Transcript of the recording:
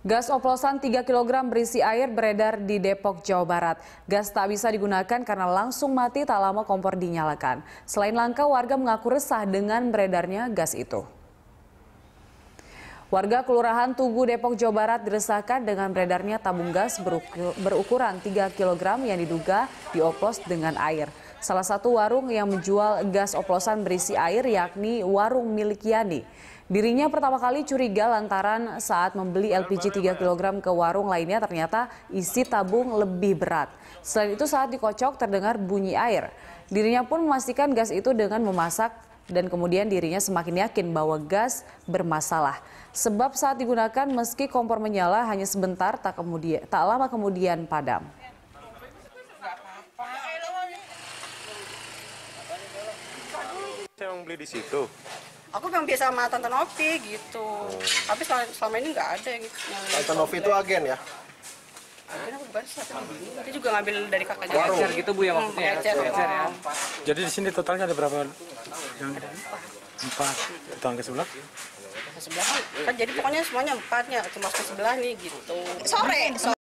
Gas oplosan 3 kg berisi air beredar di Depok, Jawa Barat. Gas tak bisa digunakan karena langsung mati tak lama kompor dinyalakan. Selain langka, warga mengaku resah dengan beredarnya gas itu. Warga Kelurahan Tugu Depok Jawa Barat diresahkan dengan beredarnya tabung gas berukuran 3 kg yang diduga dioplos dengan air. Salah satu warung yang menjual gas oplosan berisi air yakni warung milik Yani. Dirinya pertama kali curiga lantaran saat membeli LPG 3 kg ke warung lainnya ternyata isi tabung lebih berat. Selain itu saat dikocok terdengar bunyi air. Dirinya pun memastikan gas itu dengan memasak dan kemudian dirinya semakin yakin bahwa gas bermasalah. Sebab saat digunakan meski kompor menyala hanya sebentar tak kemudian tak lama kemudian padam. Saya emang beli di situ. Aku memang biasa sama Tante Novi gitu. Tapi selama, selama ini nggak ada gitu. Tante Novi itu agen ya? Agen aku bukan sih, Dia juga ngambil dari kakaknya. Warung gitu Bu ya maksudnya. Hmm, ya. ya. Jadi di sini totalnya ada berapa? Yang ada empat. Empat. Itu sebelah? Sebelah kan jadi pokoknya semuanya empatnya, cuma ke sebelah nih gitu. Sore. sore.